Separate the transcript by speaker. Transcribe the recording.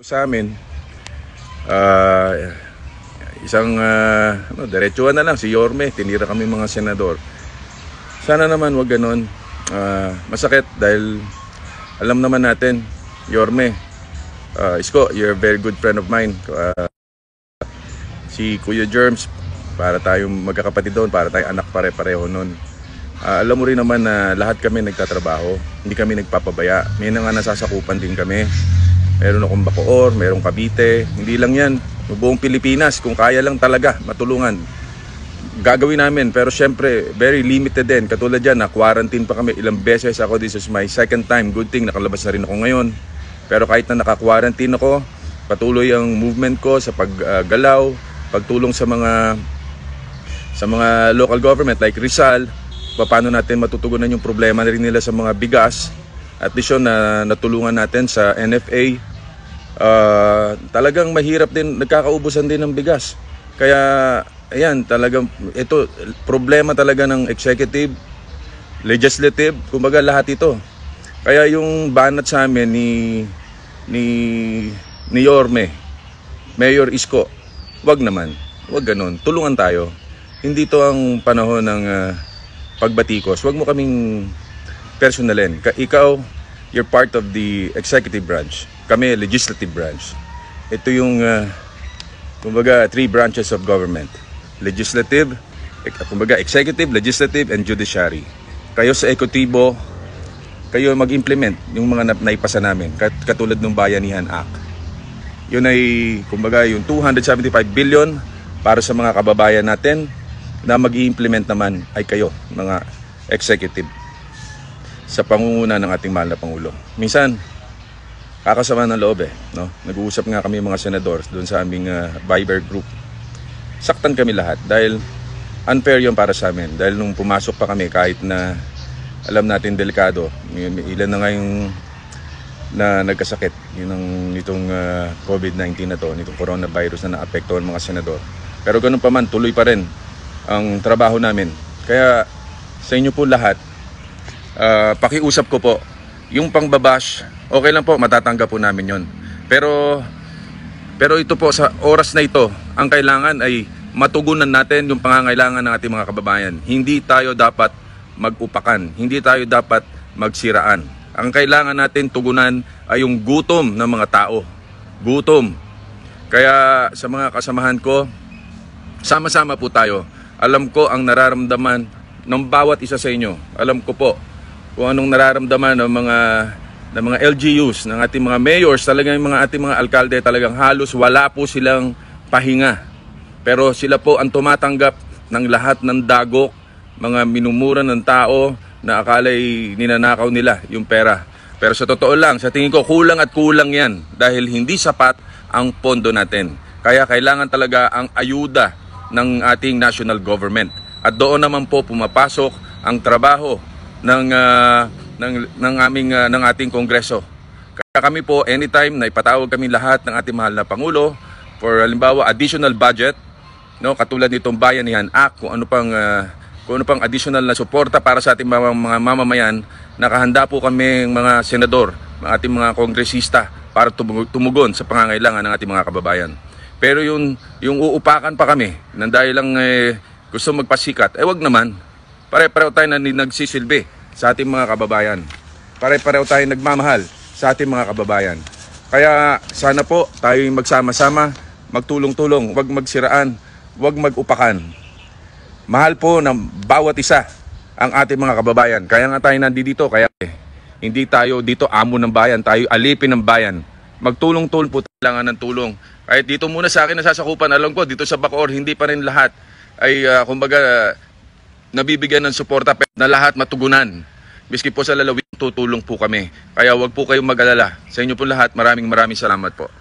Speaker 1: Sa amin, uh, isang uh, ano, diretsuhan na lang, si Yorme, tinira kami mga senador. Sana naman wag ganon. Uh, masakit dahil alam naman natin, Yorme, uh, Isko, you're a very good friend of mine. Uh, si Kuya Germs, para tayong magkakapatid doon, para tayong anak pare-pareho noon. Uh, alam mo rin naman na lahat kami nagtatrabaho, hindi kami nagpapabaya. May nga nasasakupan din kami meron akong Bacoor, meron Cavite. Hindi lang yan, buong Pilipinas kung kaya lang talaga matulungan. Gagawin namin pero syempre very limited din. Katulad dyan, na-quarantine pa kami. Ilang beses ako, this is my second time. Good thing, nakalabas na rin ako ngayon. Pero kahit na naka-quarantine ako, patuloy ang movement ko sa paggalaw, pagtulong sa mga sa mga local government like Rizal, paano natin matutugunan yung problema rin nila sa mga bigas. At least yun, na natulungan natin sa NFA, uh, talagang mahirap din, nagkakaubusan din ng bigas. Kaya, ayan, talagang, ito, problema talaga ng executive, legislative, kumbaga lahat ito. Kaya yung banat sa amin ni, ni, ni Yorme, Mayor Isko, wag naman, wag ganun, tulungan tayo. Hindi to ang panahon ng uh, pagbatikos. Wag mo kaming personalin. Ka ikaw, you're part of the executive branch. Kami, legislative branch. Ito yung, uh, kumbaga, three branches of government. Legislative, kumbaga, executive, legislative, and judiciary. Kayo sa ekotibo, kayo mag-implement yung mga na- naipasa namin, kat- katulad ng Bayanihan Act. Yun ay, kumbaga, yung 275 billion para sa mga kababayan natin na mag-i-implement naman ay kayo, mga executive sa pangunguna ng ating mahal na Pangulo. Minsan, kakasama ng loob eh. No? Nag-uusap nga kami mga senador doon sa aming uh, Viber group. Saktan kami lahat dahil unfair yon para sa amin. Dahil nung pumasok pa kami kahit na alam natin delikado, may, may ilan na nga yung na nagkasakit yun ang nitong uh, ah, COVID-19 na to, nitong coronavirus na naapektuhan mga senador. Pero ganun pa man, tuloy pa rin ang trabaho namin. Kaya sa inyo po lahat, uh, pakiusap ko po, yung pangbabash, okay lang po, matatanggap po namin yon. Pero, pero ito po, sa oras na ito, ang kailangan ay matugunan natin yung pangangailangan ng ating mga kababayan. Hindi tayo dapat magupakan. Hindi tayo dapat magsiraan. Ang kailangan natin tugunan ay yung gutom ng mga tao. Gutom. Kaya sa mga kasamahan ko, sama-sama po tayo. Alam ko ang nararamdaman ng bawat isa sa inyo. Alam ko po kung anong nararamdaman ng mga ng mga LGUs, ng ating mga mayors, talagang yung mga ating mga alkalde talagang halos wala po silang pahinga. Pero sila po ang tumatanggap ng lahat ng dagok, mga minumura ng tao na akala'y ninanakaw nila yung pera. Pero sa totoo lang, sa tingin ko kulang at kulang yan dahil hindi sapat ang pondo natin. Kaya kailangan talaga ang ayuda ng ating national government. At doon naman po pumapasok ang trabaho ng uh, ng ng aming uh, ng ating kongreso. Kaya kami po anytime na ipatawag kami lahat ng ating mahal na pangulo for halimbawa additional budget, no, katulad nitong Bayanihan Act, kung ano pang uh, kung ano pang additional na suporta para sa ating mga, mga mamamayan, nakahanda po kami mga senador, mga ating mga kongresista para tumugon sa pangangailangan ng ating mga kababayan. Pero yung yung uupakan pa kami nang dahil lang eh, gusto magpasikat, eh wag naman. Pare-pareho tayo na nagsisilbi sa ating mga kababayan. Pare-pareho tayo nagmamahal sa ating mga kababayan. Kaya sana po tayo magsama-sama, magtulong-tulong, huwag magsiraan, huwag magupakan. Mahal po ng bawat isa ang ating mga kababayan. Kaya nga tayo nandito, kaya eh, hindi tayo dito amo ng bayan, tayo alipin ng bayan. Magtulong-tulong po talaga ng tulong. Kahit dito muna sa akin nasasakupan, alam ko dito sa Bacoor hindi pa rin lahat ay uh, kumbaga uh, nabibigyan ng suporta na lahat matugunan. Miski po sa lalawin, tutulong po kami. Kaya wag po kayong mag-alala. Sa inyo po lahat, maraming maraming salamat po.